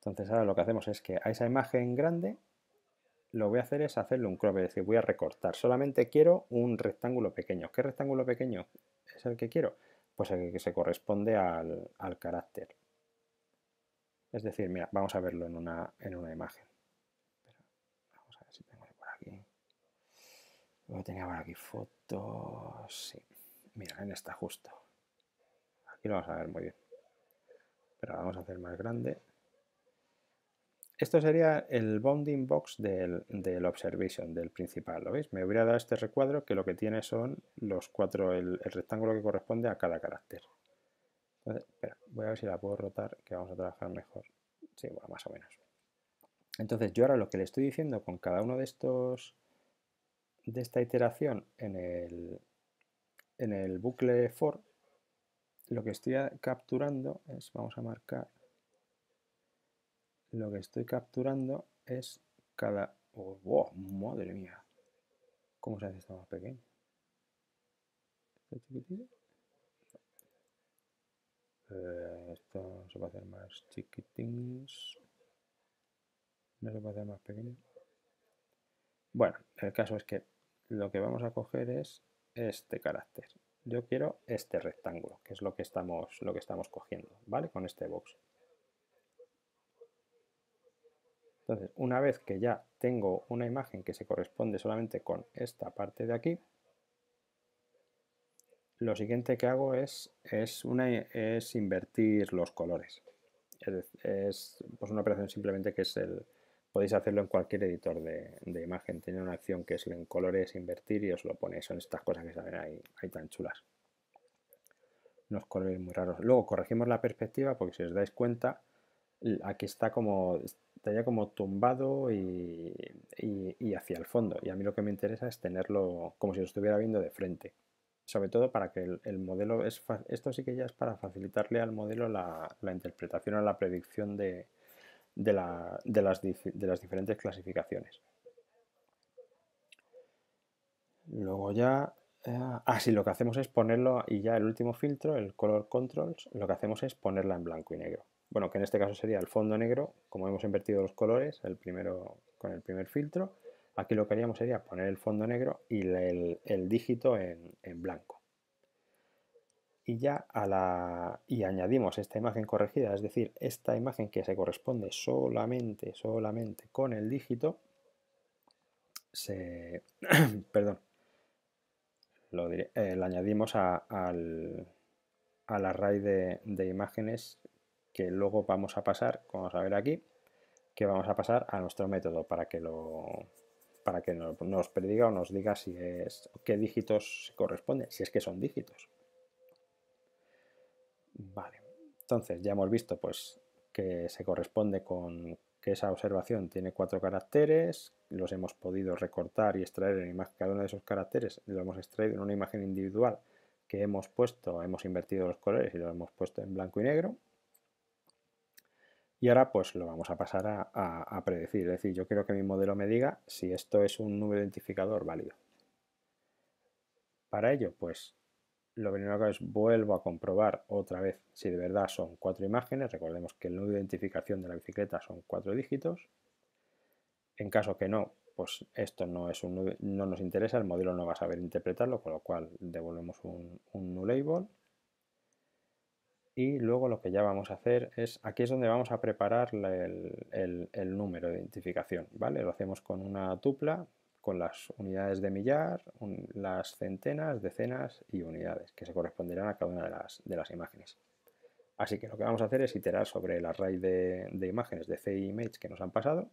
Entonces ahora lo que hacemos es que a esa imagen grande lo voy a hacer es hacerle un crop, es decir, voy a recortar. Solamente quiero un rectángulo pequeño. ¿Qué rectángulo pequeño es el que quiero? Pues el que se corresponde al, carácter. Es decir, mira, vamos a verlo en una, en una imagen. Vamos a ver si tengo por aquí. Luego tenía por aquí fotos. Sí. Mira, en esta justo. Aquí lo vamos a ver muy bien. Pero vamos a hacer más grande. Esto sería el bounding box del, observation, del principal, ¿lo veis? Me hubiera dado este recuadro que lo que tiene son los cuatro, el, rectángulo que corresponde a cada carácter. voy a ver si la puedo rotar, que vamos a trabajar mejor. Sí, bueno, más o menos. Entonces yo ahora lo que le estoy diciendo con cada uno de estos, de esta iteración en el, en el bucle for, lo que estoy capturando es, vamos a marcar, lo que estoy capturando es cada... Oh, wow, oh, ¡Madre mía! ¿Cómo se hace esto más pequeño? ¿Esto chiquitito? Eh, esto se puede hacer más chiquitín No se puede hacer más pequeño. Bueno, el caso es que lo que vamos a coger es este carácter. Yo quiero este rectángulo, que es lo que estamos, lo que estamos cogiendo, ¿vale? Con este box. Entonces, una vez que ya tengo una imagen que se corresponde solamente con esta parte de aquí, lo siguiente que hago es, invertir los colores. Es, pues, una operación simplemente que es el... Podéis hacerlo en cualquier editor de, imagen. Tiene una acción que es en colores, invertir y os lo ponéis. Son estas cosas que salen ahí, ahí tan chulas. Unos colores muy raros. Luego corregimos la perspectiva porque si os dais cuenta, aquí está como está ya como tumbado y, hacia el fondo. Y a mí lo que me interesa es tenerlo como si lo estuviera viendo de frente. Sobre todo para que el, modelo, es, esto sí que ya es para facilitarle al modelo la, interpretación o la predicción de, las, de las diferentes clasificaciones. Luego ya ah, ah, sí, lo que hacemos es ponerlo y ya el último filtro, el color controls, lo que hacemos es ponerla en blanco y negro bueno, que en este caso sería el fondo negro, como hemos invertido los colores, el primero con el primer filtro, aquí lo que haríamos sería poner el fondo negro y el, dígito en, blanco. Y ya a la, y añadimos esta imagen corregida, es decir, esta imagen que se corresponde solamente, solamente con el dígito, perdón, lo eh, la añadimos a, al, array de, de imágenes que luego vamos a pasar, como vamos a ver aquí, que vamos a pasar a nuestro método para que lo para que nos, prediga o nos diga si es qué dígitos corresponden, si es que son dígitos. Vale, entonces ya hemos visto pues que se corresponde con que esa observación tiene cuatro caracteres, los hemos podido recortar y extraer en imagen, cada uno de esos caracteres lo hemos extraído en una imagen individual que hemos puesto, hemos invertido los colores y lo hemos puesto en blanco y negro. Y ahora pues lo vamos a pasar a, predecir, es decir, yo quiero que mi modelo me diga si esto es un número identificador válido. Para ello, pues lo primero que hago es vuelvo a comprobar otra vez si de verdad son cuatro imágenes, recordemos que el número de identificación de la bicicleta son cuatro dígitos. En caso que no, pues esto no, es no nos interesa, el modelo no va a saber interpretarlo, con lo cual devolvemos un, un label y luego lo que ya vamos a hacer es, aquí es donde vamos a preparar el, número de identificación, ¿vale? Lo hacemos con una tupla, con las unidades de millar, las centenas, decenas y unidades, que se corresponderán a cada una de las, imágenes. Así que lo que vamos a hacer es iterar sobre el array de, imágenes de Image que nos han pasado.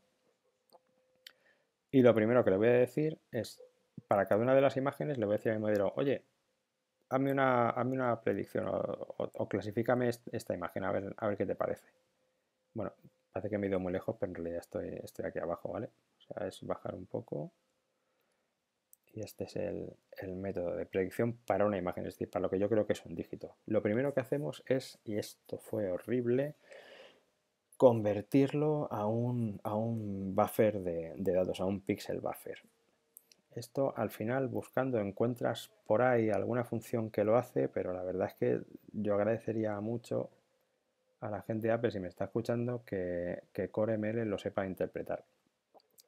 Y lo primero que le voy a decir es, para cada una de las imágenes le voy a decir a mi modelo, oye, hazme una, una predicción o, clasifícame esta imagen, a ver, a ver qué te parece. Bueno, parece que me he ido muy lejos, pero en realidad estoy, estoy aquí abajo, ¿vale? O sea, es bajar un poco. Y este es el, método de predicción para una imagen, es decir, para lo que yo creo que es un dígito. Lo primero que hacemos es, y esto fue horrible, convertirlo a un, a un buffer de, de, datos, a un pixel buffer. Esto al final buscando encuentras por ahí alguna función que lo hace, pero la verdad es que yo agradecería mucho a la gente de Apple si me está escuchando que, CoreML lo sepa interpretar.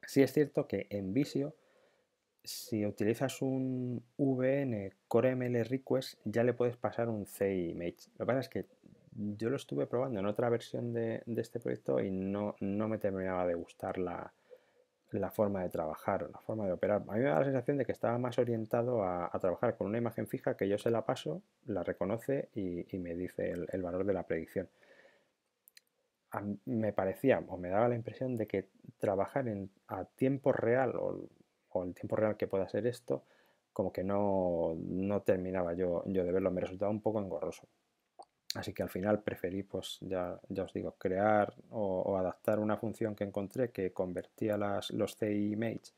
Sí es cierto que en Visio, si utilizas un VN CoreML Request, ya le puedes pasar un CImage. Lo que pasa es que yo lo estuve probando en otra versión de, de este proyecto y no, no me terminaba de gustar la, la forma de trabajar o la forma de operar. A mí me da la sensación de que estaba más orientado a, trabajar con una imagen fija que yo se la paso, la reconoce y, me dice el, valor de la predicción. me parecía o me daba la impresión de que trabajar a tiempo real o, el tiempo real que pueda ser esto, como que no, no terminaba yo, yo de verlo, me resultaba un poco engorroso. Así que al final preferí, pues ya, ya os digo, crear o, adaptar una función que encontré que convertía las, los CI image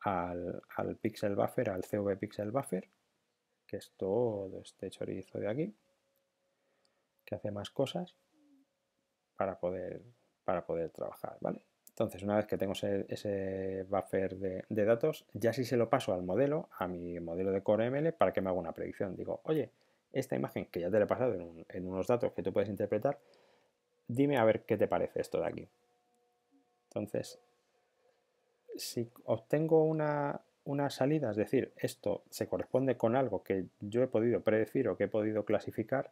al, pixel buffer, al CV pixel buffer, que es todo este chorizo de aquí, que hace más cosas para poder, para poder trabajar, ¿vale? Entonces, una vez que tengo ese, buffer de, de, datos, ya si se lo paso al modelo, a mi modelo de Core ML, para que me haga una predicción. Digo, oye, esta imagen que ya te la he pasado en, unos datos que tú puedes interpretar, dime a ver qué te parece esto de aquí. Entonces, si obtengo una, salida, es decir, esto se corresponde con algo que yo he podido predecir o que he podido clasificar,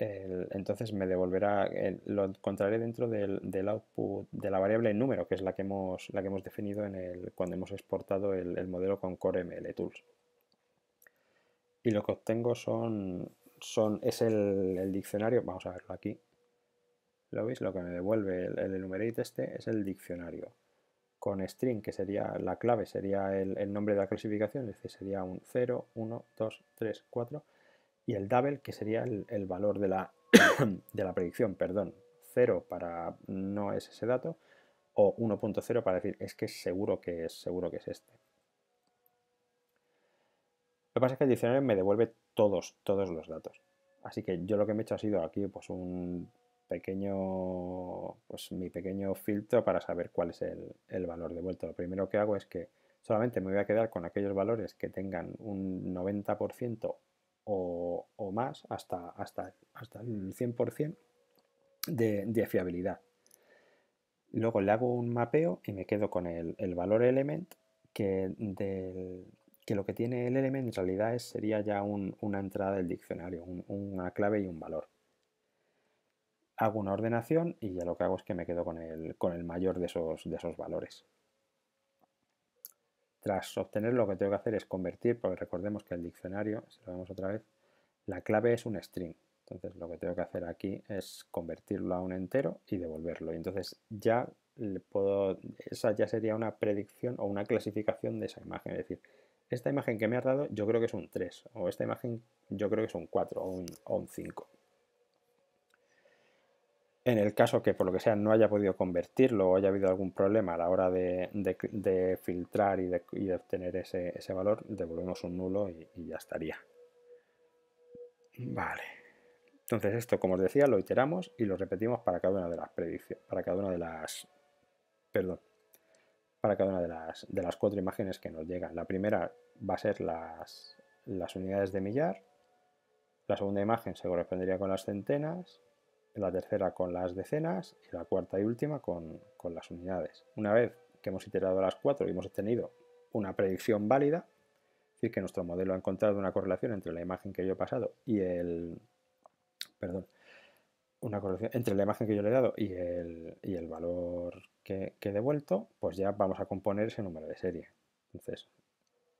entonces me devolverá, lo encontraré dentro del, output de la variable número, que es la que hemos, la que hemos definido en el, cuando hemos exportado el, el modelo con Core ML Tools y lo que obtengo son, son es el, diccionario, vamos a verlo aquí, ¿lo veis? Lo que me devuelve el, enumerate este es el diccionario con string, que sería la clave, sería el, nombre de la clasificación, es decir, sería un 0, 1, 2, 3, 4, y el double, que sería el, valor de la, de la predicción, perdón, 0 para no es ese dato, o 1.0 para decir es que seguro que es, seguro que es este. Lo que pasa es que el diccionario me devuelve todos, todos los datos. Así que yo lo que me he hecho ha sido aquí pues un pequeño, pues mi pequeño filtro para saber cuál es el, el valor devuelto. Lo primero que hago es que solamente me voy a quedar con aquellos valores que tengan un 90% o, o, más hasta, hasta, hasta el 100% de, fiabilidad. Luego le hago un mapeo y me quedo con el, el valor element que del, que lo que tiene el elemento en realidad sería ya una entrada del diccionario, una clave y un valor. Hago una ordenación y ya lo que hago es que me quedo con el, mayor de esos, de esos valores. Tras obtener lo que tengo que hacer es convertir, porque recordemos que el diccionario, si lo vemos otra vez, la clave es un string. Entonces lo que tengo que hacer aquí es convertirlo a un entero y devolverlo. Y entonces ya le puedo, esa ya sería una predicción o una clasificación de esa imagen. Es decir, esta imagen que me has dado yo creo que es un 3, o esta imagen yo creo que es un 4 o un, 5. En el caso que por lo que sea no haya podido convertirlo o haya habido algún problema a la hora de, filtrar y de, obtener ese, valor, devolvemos un nulo y, y, ya estaría. Vale. Entonces esto, como os decía, lo iteramos y lo repetimos para cada una de las predicciones, para cada una de las, perdón, cada una de las, de las cuatro imágenes que nos llegan. La primera va a ser las, las unidades de millar, la segunda imagen se correspondería con las centenas, la tercera con las decenas y la cuarta y última con, con las unidades. Una vez que hemos iterado las cuatro y hemos obtenido una predicción válida, es decir, que nuestro modelo ha encontrado una correlación entre la imagen que yo he pasado y el, perdón, una corrección entre la imagen que yo le he dado y el, y el valor que, he devuelto, pues ya vamos a componer ese número de serie. Entonces,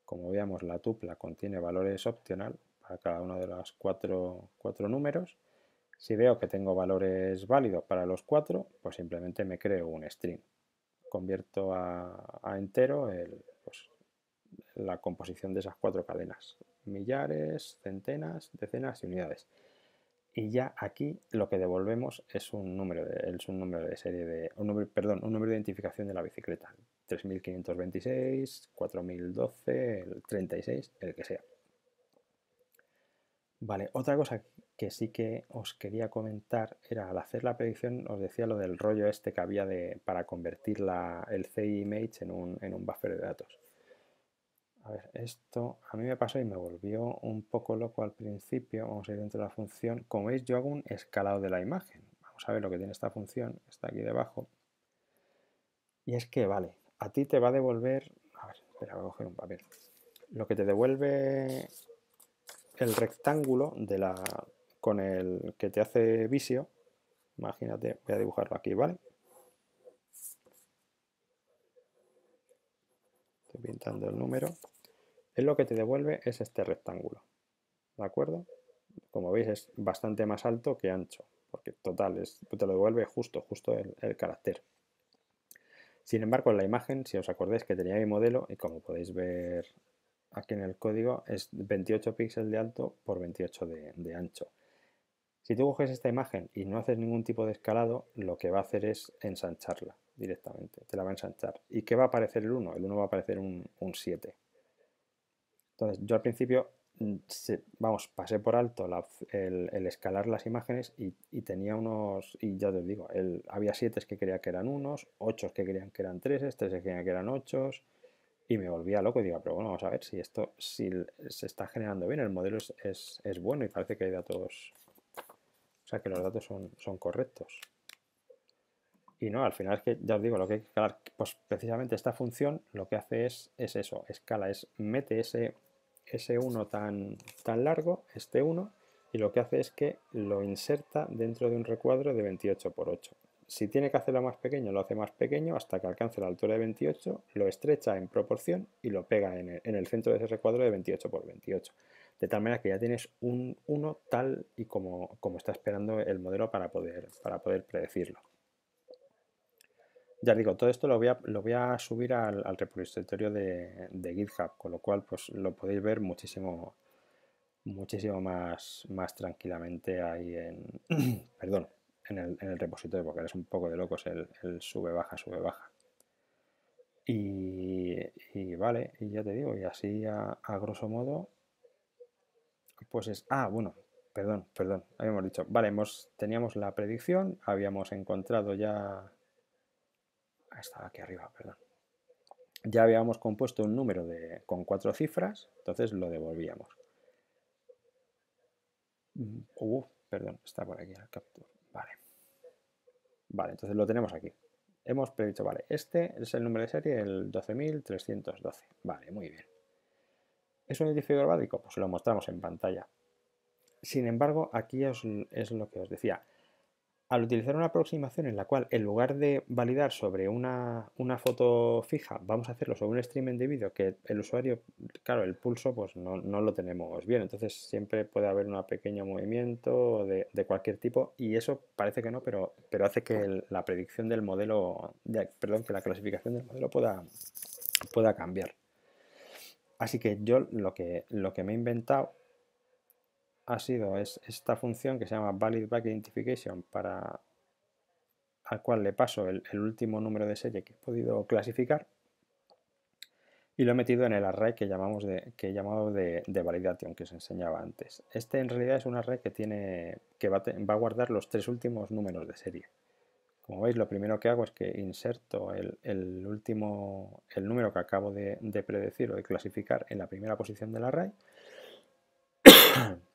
como veamos, la tupla contiene valores opcional para cada uno de los cuatro, cuatro números. Si veo que tengo valores válidos para los cuatro, pues simplemente me creo un string. Convierto a, entero pues, la composición de esas cuatro cadenas. Millares, centenas, decenas y unidades y ya aquí lo que devolvemos es un número de, es un número de serie de un número, perdón, un número de identificación de la bicicleta, 3526, 4012, el 36, el que sea. Vale, otra cosa que sí que os quería comentar era al hacer la predicción os decía lo del rollo este que había de, para convertir el CI image en un, en un buffer de datos. A ver, esto a mí me pasó y me volvió un poco loco al principio. Vamos a ir dentro de la función. Como veis, yo hago un escalado de la imagen. Vamos a ver lo que tiene esta función. Está aquí debajo. Y es que, vale, a ti te va a devolver... A ver, espera, voy a coger un papel. Lo que te devuelve el rectángulo de la con el que te hace visio. Imagínate, voy a dibujarlo aquí, ¿vale? Estoy pintando el número es lo que te devuelve es este rectángulo. ¿De acuerdo? Como veis es bastante más alto que ancho, porque total, te lo devuelve justo, justo el, carácter. Sin embargo, en la imagen, si os acordáis que tenía mi modelo, y como podéis ver aquí en el código, es 28 píxeles de alto por 28 de, ancho. Si tú coges esta imagen y no haces ningún tipo de escalado, lo que va a hacer es ensancharla directamente, te la va a ensanchar. ¿Y qué va a aparecer el 1? El 1 va a aparecer un, un 7. Entonces, yo al principio, mm, vamos, pasé por alto el, escalar las imágenes y, tenía unos, y ya os digo, el, había 7 que creía que eran unos, 8 que creían que eran 3, tres que creían que eran ocho y me volvía loco y digo, pero bueno, vamos a ver si esto si se está generando bien, el modelo es, bueno y parece que hay datos, o sea, que los datos son, son correctos. Y no, al final es que, ya os digo, lo que hay que escalar, pues precisamente esta función lo que hace es, es eso, escala, es mete ese, ese 1 tan, tan largo, este 1, y lo que hace es que lo inserta dentro de un recuadro de 28 por 8. Si tiene que hacerlo más pequeño, lo hace más pequeño hasta que alcance la altura de 28, lo estrecha en proporción y lo pega en el, centro de ese recuadro de 28 por 28. De tal manera que ya tienes un 1 tal y como, como está esperando el modelo para poder, para poder predecirlo. Ya digo, todo esto lo voy a, lo voy a subir al, repositorio de, GitHub, con lo cual pues lo podéis ver muchísimo, muchísimo más, más tranquilamente ahí en, perdón, en el, en el, repositorio, porque es un poco de locos el, sube, baja, sube, baja. Y, vale, y ya te digo, y así a, a, grosso modo, pues es, ah, bueno, perdón, perdón, habíamos dicho, vale, hemos, teníamos la predicción, habíamos encontrado ya Ah, estaba aquí arriba, perdón. Ya habíamos compuesto un número de, con cuatro cifras, entonces lo devolvíamos. Mm, uh, perdón, está por aquí el capture. Vale. Vale, entonces lo tenemos aquí. Hemos predicho, vale, este es el número de serie, el 12.312. Vale, muy bien. ¿Es un edificio básico? Pues lo mostramos en pantalla. Sin embargo, aquí es lo que os decía al utilizar una aproximación en la cual en lugar de validar sobre una, foto fija, vamos a hacerlo sobre un streaming de vídeo que el usuario, claro, el pulso pues no, lo tenemos bien, entonces siempre puede haber un pequeño movimiento de, cualquier tipo y eso parece que no, pero, pero hace que la predicción del modelo, perdón, que la clasificación del modelo pueda, pueda cambiar. Así que yo lo que, lo que me he inventado ha sido es esta función que se llama valid back identification para al cual le paso el, último número de serie que he podido clasificar y lo he metido en el array que llamamos de que he llamado de, validation que os enseñaba antes. Este en realidad es un array que tiene que va, a guardar los tres últimos números de serie. Como veis, lo primero que hago es que inserto el, último el número que acabo de, de predecir o de clasificar en la primera posición del array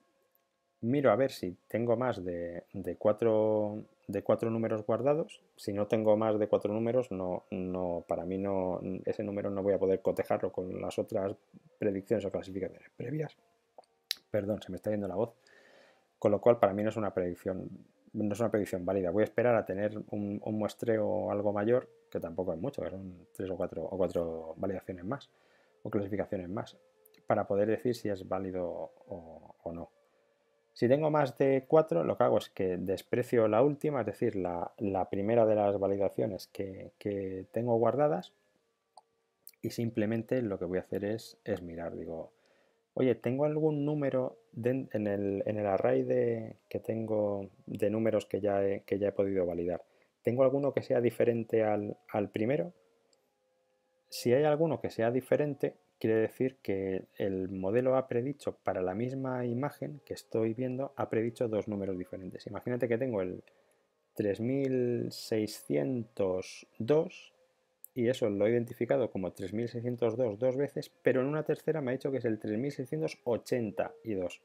miro a ver si tengo más de, de, cuatro, de cuatro números guardados. Si no tengo más de cuatro números, no, no, para mí no, ese número no voy a poder cotejarlo con las otras predicciones o clasificaciones previas. Perdón, se me está yendo la voz. Con lo cual, para mí no es una predicción, no es una predicción válida. Voy a esperar a tener un, un muestreo algo mayor, que tampoco es mucho, que son tres o cuatro, o cuatro validaciones más, o clasificaciones más, para poder decir si es válido o no. Si tengo más de cuatro, lo que hago es que desprecio la última, es decir, la, primera de las validaciones que, tengo guardadas y simplemente lo que voy a hacer es, mirar, digo, oye, tengo algún número en, el, array de, que tengo de números que ya, he, podido validar. ¿Tengo alguno que sea diferente al primero? Si hay alguno que sea diferente, Quiere decir que el modelo ha predicho para la misma imagen que estoy viendo, ha predicho dos números diferentes. Imagínate que tengo el 3602 y eso lo he identificado como 3602 dos veces, pero en una tercera me ha dicho que es el 3682.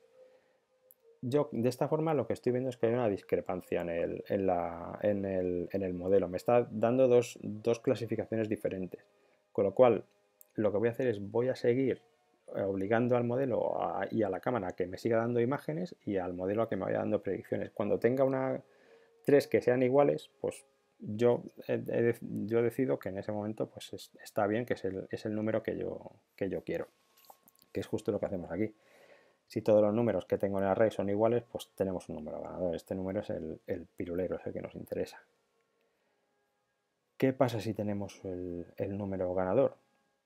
Yo de esta forma lo que estoy viendo es que hay una discrepancia en el, en el, modelo. Me está dando dos, dos clasificaciones diferentes. Con lo cual, lo que voy a hacer es voy a seguir eh, obligando al modelo y a la cámara a que me siga dando imágenes y al modelo a que me vaya dando predicciones. Cuando tenga una tres que sean iguales, pues yo, eh, yo decido que en ese momento pues está bien, que es el, es el, número que yo, que yo quiero, que es justo lo que hacemos aquí. Si todos los números que tengo en el array son iguales, pues tenemos un número ganador. Este número es el, el pirulero, es el que nos interesa. ¿Qué pasa si tenemos el número ganador?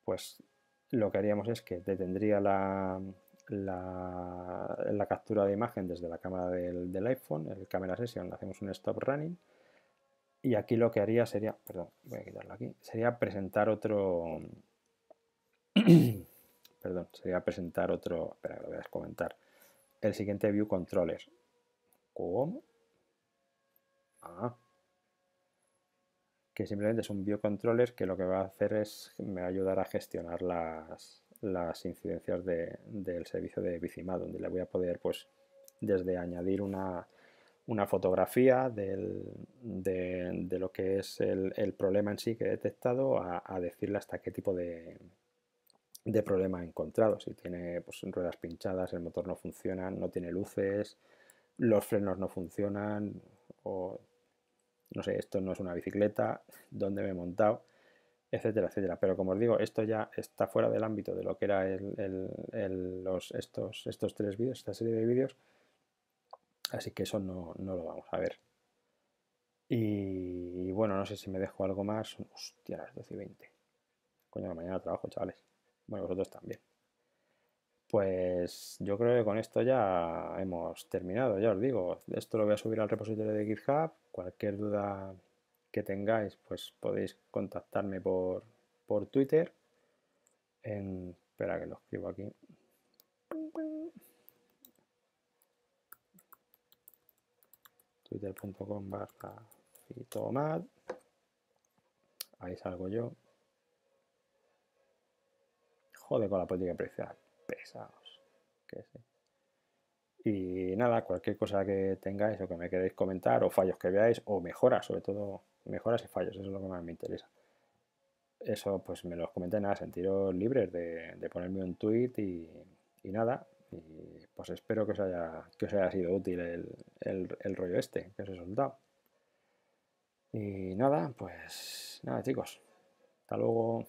pues lo que haríamos es que detendría la, la, captura de imagen desde la cámara del, del, iPhone, el cámara session, hacemos un stop running y aquí lo que haría sería, perdón, voy a quitarlo aquí, sería presentar otro, perdón, sería presentar otro, espera lo voy a descomentar, el siguiente view controller. ¿Cómo? Ah, simplemente es un biocontroller que lo que va a hacer es, me va a ayudar a gestionar las, las incidencias del servicio de Bicima, donde le voy a poder, pues, desde añadir una, fotografía de, lo que es el, problema en sí que he detectado a, decirle hasta qué tipo de, problema he encontrado. Si tiene pues, ruedas pinchadas, el motor no funciona, no tiene luces, los frenos no funcionan, o no sé, esto no es una bicicleta, dónde me he montado, etcétera, etcétera. Pero como os digo, esto ya está fuera del ámbito de lo que era el, el, los, estos, estos tres vídeos, esta serie de vídeos, así que eso no, no lo vamos a ver. Y, bueno, no sé si me dejo algo más. Hostia, las 12 y 20. Coño, mañana trabajo, chavales. Bueno, vosotros también. Pues yo creo que con esto ya hemos terminado, ya os digo. Esto lo voy a subir al repositorio de GitHub. Cualquier duda que tengáis, pues podéis contactarme por, Twitter. espera que lo escribo aquí. Twitter.com barra fitomad. Ahí salgo yo. Jode con la política preciada pesados. Que sí. Y nada, cualquier cosa que tengáis o que me queréis comentar, o fallos que veáis, o mejoras, sobre todo mejoras y fallos, eso es lo que más me interesa. Eso, pues me los comenté nada, sentiros libres de, ponerme un tweet y, nada. Y pues espero que os haya, que os haya sido útil el, el, el rollo este que os he soltado. Y nada, pues nada, chicos. Hasta luego.